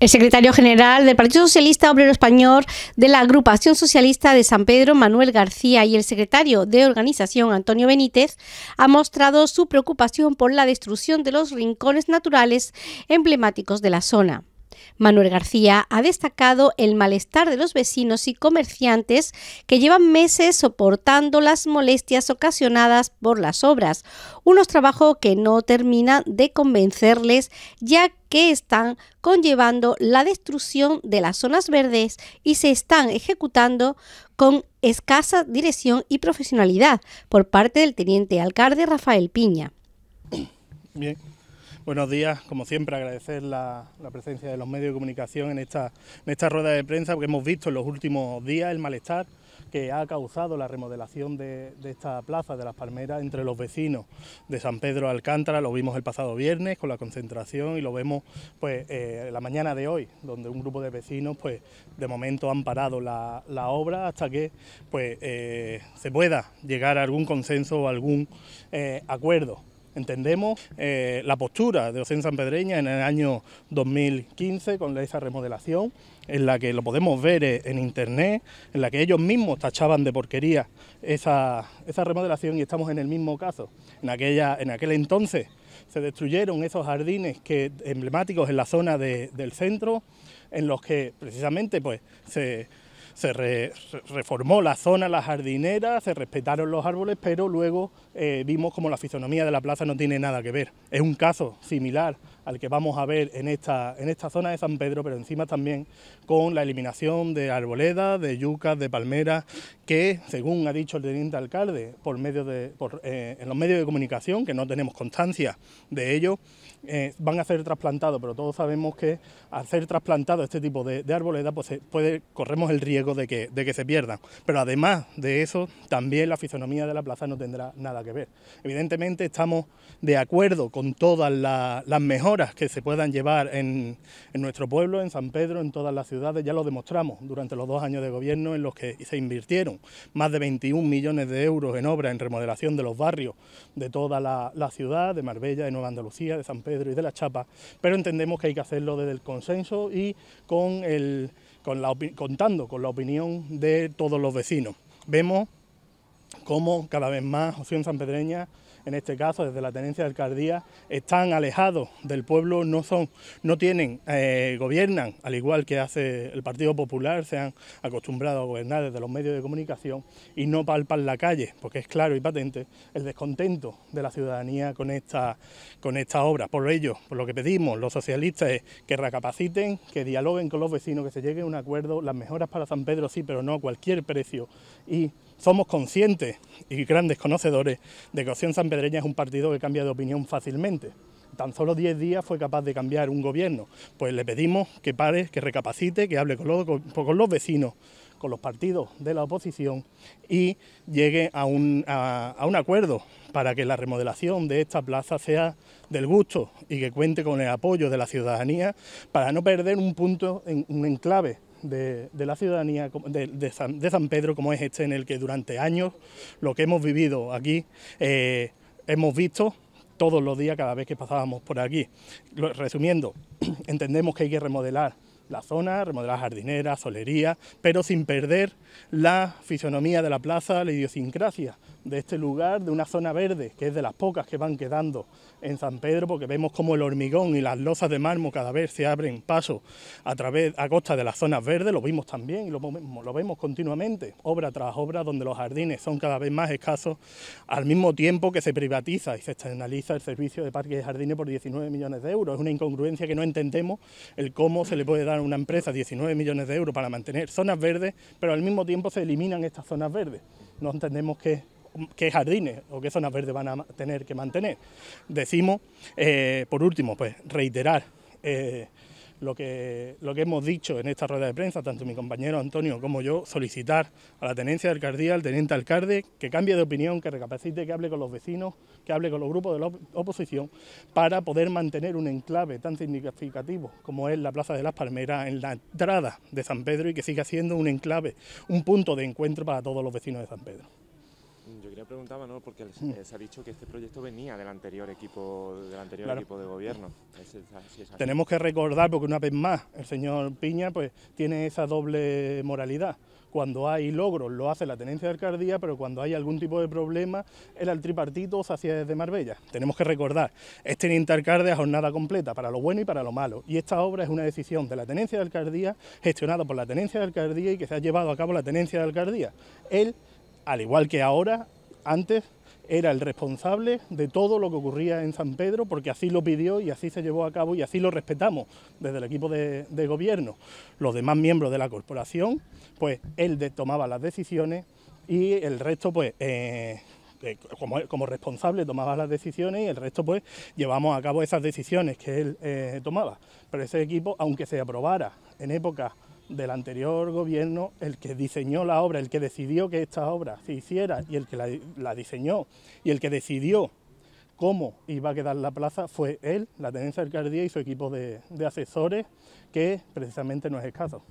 El secretario general del Partido Socialista Obrero Español de la Agrupación Socialista de San Pedro, Manuel García, y el secretario de organización, Antonio Benítez, ha mostrado su preocupación por la destrucción de los rincones naturales emblemáticos de la zona. Manuel García ha destacado el malestar de los vecinos y comerciantes que llevan meses soportando las molestias ocasionadas por las obras, unos trabajos que no terminan de convencerles ya que están conllevando la destrucción de las zonas verdes y se están ejecutando con escasa dirección y profesionalidad por parte del teniente alcalde Rafael Piña. Buenos días, como siempre agradecer la, presencia de los medios de comunicación en esta, en esta rueda de prensa, porque hemos visto en los últimos días el malestar que ha causado la remodelación de, de, esta plaza de las Palmeras entre los vecinos de San Pedro Alcántara. Lo vimos el pasado viernes con la concentración y lo vemos pues eh, la mañana de hoy, donde un grupo de vecinos pues de momento han parado la, obra hasta que pues eh, se pueda llegar a algún consenso o algún eh, acuerdo. Entendemos eh, la postura de San Sanpedreña en el año 2015 con esa remodelación, en la que lo podemos ver eh, en internet, en la que ellos mismos tachaban de porquería esa, esa remodelación y estamos en el mismo caso. En, aquella, en aquel entonces se destruyeron esos jardines que, emblemáticos en la zona del centro, en los que precisamente pues, se se reformó la zona, la jardinera, se respetaron los árboles, pero luego eh, vimos como la fisonomía de la plaza no tiene nada que ver. Es un caso similar al que vamos a ver en esta, en esta zona de San Pedro, pero encima también con la eliminación de arboledas, de yucas, de palmeras, que, según ha dicho el teniente alcalde, por medio de, eh, en los medios de comunicación, que no tenemos constancia de ello, eh, van a ser trasplantados, pero todos sabemos que al ser trasplantado este tipo de, arboledas, pues corremos el riesgo de que, se pierdan. Pero además de eso, también la fisonomía de la plaza no tendrá nada que ver. Evidentemente estamos de acuerdo con todas las mejoras que se puedan llevar en, nuestro pueblo, en San Pedro, en todas las ciudades, ya lo demostramos durante los dos años de gobierno en los que se invirtieron más de 21 millones de euros en obra en remodelación de los barrios de toda la, ciudad, de Marbella, de Nueva Andalucía, de San Pedro y de La Chapa, pero entendemos que hay que hacerlo desde el consenso y con el, con la, contando con la opinión de todos los vecinos. Vemos cómo cada vez más San Sanpedreña en este caso desde la tenencia de alcaldía, están alejados del pueblo, no son, no tienen, eh, gobiernan, al igual que hace el Partido Popular, se han acostumbrado a gobernar desde los medios de comunicación y no palpan la calle, porque es claro y patente el descontento de la ciudadanía con esta, con obra. Por ello, por lo que pedimos los socialistas es que recapaciten, que dialoguen con los vecinos, que se llegue a un acuerdo, las mejoras para San Pedro sí, pero no a cualquier precio. Y somos conscientes y grandes conocedores de que Opción San Pedreña es un partido que cambia de opinión fácilmente. Tan solo 10 días fue capaz de cambiar un gobierno. Pues le pedimos que pare, que recapacite, que hable con los, los vecinos, con los partidos de la oposición y llegue a un, acuerdo para que la remodelación de esta plaza sea del gusto y que cuente con el apoyo de la ciudadanía para no perder un punto, en, un enclave de, la ciudadanía de, San, Pedro como es este, en el que durante años lo que hemos vivido aquí eh, hemos visto todos los días cada vez que pasábamos por aquí. Resumiendo, entendemos que hay que remodelar la zona, remodelar jardineras, solerías... pero sin perder la fisonomía de la plaza, la idiosincrasia, de este lugar, de una zona verde, que es de las pocas que van quedando en San Pedro, porque vemos como el hormigón y las losas de mármol cada vez se abren paso a través, a costa de las zonas verdes, lo vimos también y lo, lo vemos continuamente, obra tras obra, donde los jardines son cada vez más escasos, al mismo tiempo que se privatiza y se externaliza el servicio de parques y jardines por 19 millones de euros. Es una incongruencia que no entendemos el cómo se le puede dar a una empresa 19 millones de euros para mantener zonas verdes, pero al mismo tiempo se eliminan estas zonas verdes. No entendemos que qué jardines o qué zonas verdes van a tener que mantener. Decimos, eh, por último, pues reiterar eh, lo, que, lo que hemos dicho en esta rueda de prensa, tanto mi compañero Antonio como yo, solicitar a la tenencia de alcaldía, al teniente alcalde, que cambie de opinión, que recapacite, que hable con los vecinos, que hable con los grupos de la oposición, para poder mantener un enclave tan significativo como es la Plaza de las Palmeras en la entrada de San Pedro y que siga siendo un enclave, un punto de encuentro para todos los vecinos de San Pedro. Yo quería preguntar, porque mm. se ha dicho que este proyecto venía del anterior equipo, del anterior de gobierno. Tenemos que recordar, porque una vez más, el señor Piña pues tiene esa doble moralidad. Cuando hay logros lo hace la tenencia de alcaldía, pero cuando hay algún tipo de problema el tripartito se hacía desde Marbella. Tenemos que recordar, este es teniente alcalde a jornada completa, para lo bueno y para lo malo. Y esta obra es una decisión de la tenencia de alcaldía, gestionada por la tenencia de alcaldía y que se ha llevado a cabo la tenencia de alcaldía. Él al igual que ahora, antes, era el responsable de todo lo que ocurría en San Pedro, porque así lo pidió y así se llevó a cabo y así lo respetamos desde el equipo de, gobierno. Los demás miembros de la corporación, pues él tomaba las decisiones y el resto, pues... Eh, eh, como, responsable tomaba las decisiones y el resto pues llevamos a cabo esas decisiones que él eh, tomaba. Pero ese equipo, aunque se aprobara en época del anterior gobierno el que diseñó la obra, el que decidió que esta obra se hiciera y el que la, diseñó y el que decidió cómo iba a quedar la plaza fue él, la tenencia de alcaldía y su equipo de asesores, que precisamente no es escaso.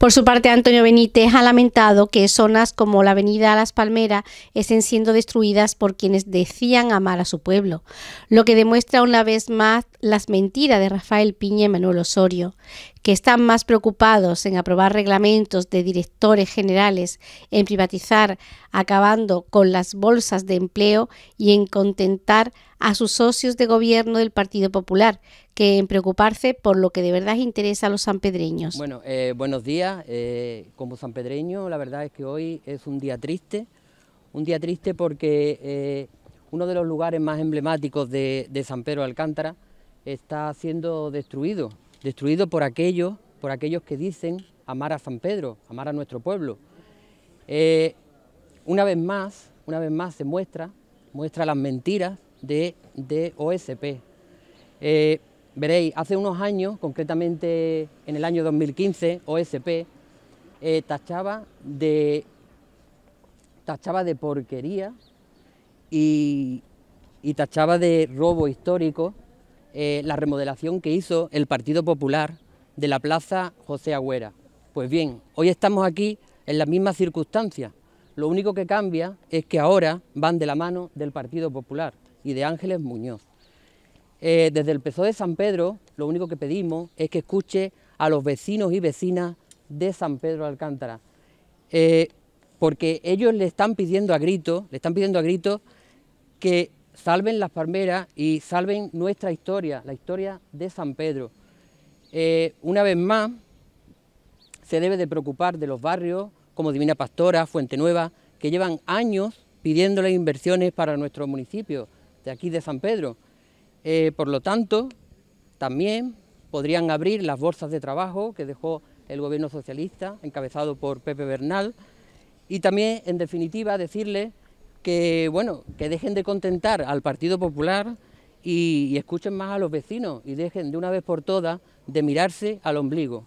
Por su parte, Antonio Benítez ha lamentado que zonas como la avenida Las Palmeras estén siendo destruidas por quienes decían amar a su pueblo, lo que demuestra una vez más las mentiras de Rafael Piña y Manuel Osorio, que están más preocupados en aprobar reglamentos de directores generales, en privatizar, acabando con las bolsas de empleo y en contentar a a sus socios de gobierno del Partido Popular, que en preocuparse por lo que de verdad interesa a los sanpedreños. Bueno, eh, buenos días. Eh, como sanpedreño, la verdad es que hoy es un día triste, un día triste porque eh, uno de los lugares más emblemáticos de, San Pedro Alcántara está siendo destruido, destruido por aquellos, por aquellos que dicen amar a San Pedro, amar a nuestro pueblo. una vez más, una vez más se muestra, muestra las mentiras de, de OSP. Eh, veréis, hace unos años, concretamente en el año 2015, OSP eh, tachaba, de, tachaba de porquería y, y tachaba de robo histórico eh, la remodelación que hizo el Partido Popular de la Plaza José Agüera. Pues bien, hoy estamos aquí en las mismas circunstancias. Lo único que cambia es que ahora van de la mano del Partido Popular y de Ángeles Muñoz. Eh, desde el PSOE de San Pedro, lo único que pedimos es que escuche a los vecinos y vecinas de San Pedro Alcántara, eh, porque ellos le están pidiendo a gritos, le están pidiendo a grito que salven las palmeras y salven nuestra historia, la historia de San Pedro. Eh, una vez más, se debe de preocupar de los barrios como Divina Pastora, Fuente Nueva, que llevan años pidiéndole inversiones para nuestro municipio de aquí de San Pedro. Eh, por lo tanto, también podrían abrir las bolsas de trabajo que dejó el gobierno socialista, encabezado por Pepe Bernal, y también, en definitiva, decirle que, bueno, que dejen de contentar al Partido Popular y escuchen más a los vecinos y dejen de una vez por todas de mirarse al ombligo.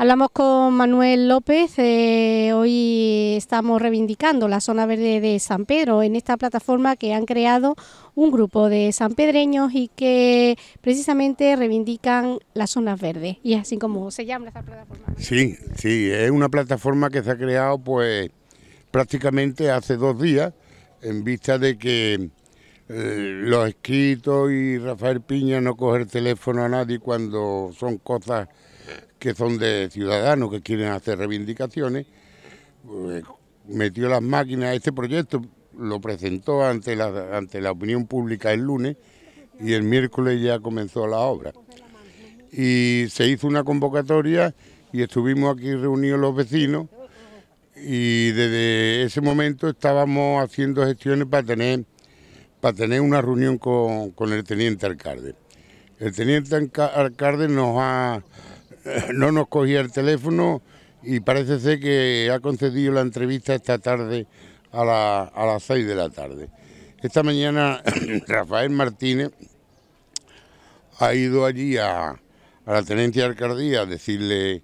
Hablamos con Manuel López, eh, hoy estamos reivindicando la zona verde de San Pedro en esta plataforma que han creado un grupo de sanpedreños y que precisamente reivindican las zonas verdes y así como se llama esta plataforma. Sí, sí, es una plataforma que se ha creado pues prácticamente hace dos días en vista de que eh, los escritos y Rafael Piña no coge el teléfono a nadie cuando son cosas que son de ciudadanos que quieren hacer reivindicaciones, pues, metió las máquinas, este proyecto lo presentó ante la, ante la opinión pública el lunes y el miércoles ya comenzó la obra. Y se hizo una convocatoria y estuvimos aquí reunidos los vecinos y desde ese momento estábamos haciendo gestiones para tener, para tener una reunión con, con el teniente alcalde. El teniente alcalde nos ha no nos cogía el teléfono y parece ser que ha concedido la entrevista esta tarde a, las 6 de la tarde. Esta mañana Rafael Martínez ha ido allí a, a, la tenencia de alcaldía a decirle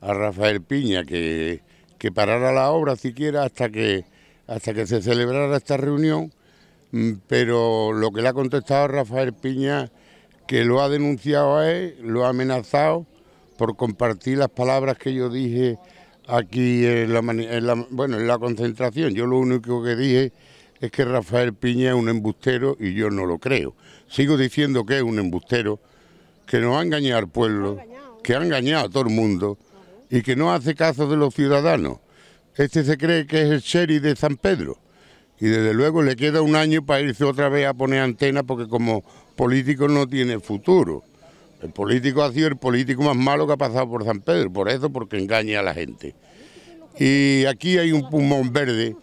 a Rafael Piña que, que parara la obra siquiera hasta que, hasta que se celebrara esta reunión, mm, pero lo que le ha contestado Rafael Piña, que lo ha denunciado a él, lo ha amenazado por compartir las palabras que yo dije aquí en la, bueno, en la concentración. Yo lo único que dije es que Rafael Piña es un embustero y yo no lo creo. Sigo diciendo que es un embustero, que nos ha engañado al pueblo, que ha engañado a todo el mundo y que no hace caso de los ciudadanos. Este se cree que es el sheriff de San Pedro y desde luego le queda un año para irse otra vez a poner antena porque como político no tiene futuro. El político ha sido el político más malo que ha pasado por San Pedro, por eso, porque engaña a la gente. Y aquí hay un pulmón verde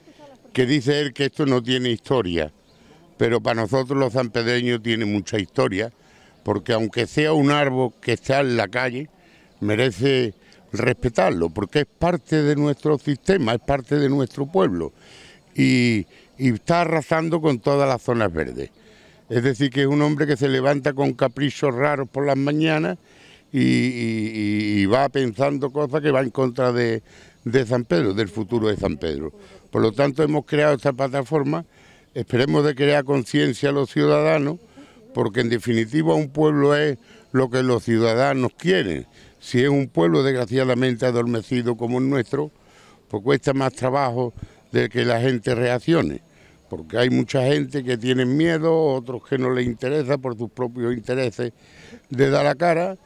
que dice él que esto no tiene historia, pero para nosotros los sanpedreños tiene mucha historia, porque aunque sea un árbol que está en la calle, merece respetarlo, porque es parte de nuestro sistema, es parte de nuestro pueblo, y, y está arrasando con todas las zonas verdes. Es decir, que es un hombre que se levanta con caprichos raros por las mañanas y, va pensando cosas que van en contra de, de San Pedro, del futuro de San Pedro. Por lo tanto, hemos creado esta plataforma, esperemos de crear conciencia a los ciudadanos, porque en definitiva un pueblo es lo que los ciudadanos quieren. Si es un pueblo desgraciadamente adormecido como el nuestro, pues cuesta más trabajo de que la gente reaccione porque hay mucha gente que tiene miedo, otros que no les interesa por sus propios intereses de dar la cara,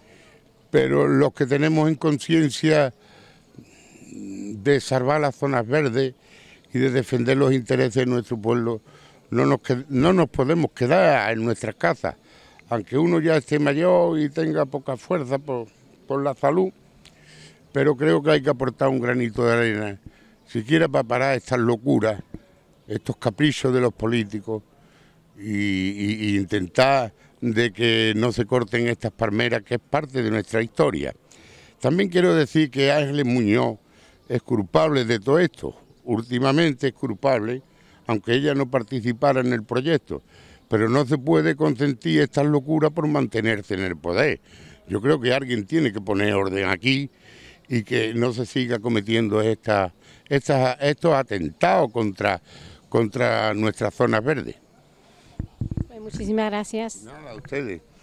pero los que tenemos en conciencia de salvar las zonas verdes y de defender los intereses de nuestro pueblo, no nos, no nos podemos quedar en nuestras casas, aunque uno ya esté mayor y tenga poca fuerza por, por la salud, pero creo que hay que aportar un granito de arena, siquiera para parar estas locuras estos caprichos de los políticos e intentar de que no se corten estas palmeras que es parte de nuestra historia. También quiero decir que Ángel Muñoz es culpable de todo esto, últimamente es culpable, aunque ella no participara en el proyecto, pero no se puede consentir esta locura por mantenerse en el poder. Yo creo que alguien tiene que poner orden aquí y que no se siga cometiendo estos atentados contra contra nuestra zona verde. Pues, muchísimas gracias. Nada, a ustedes.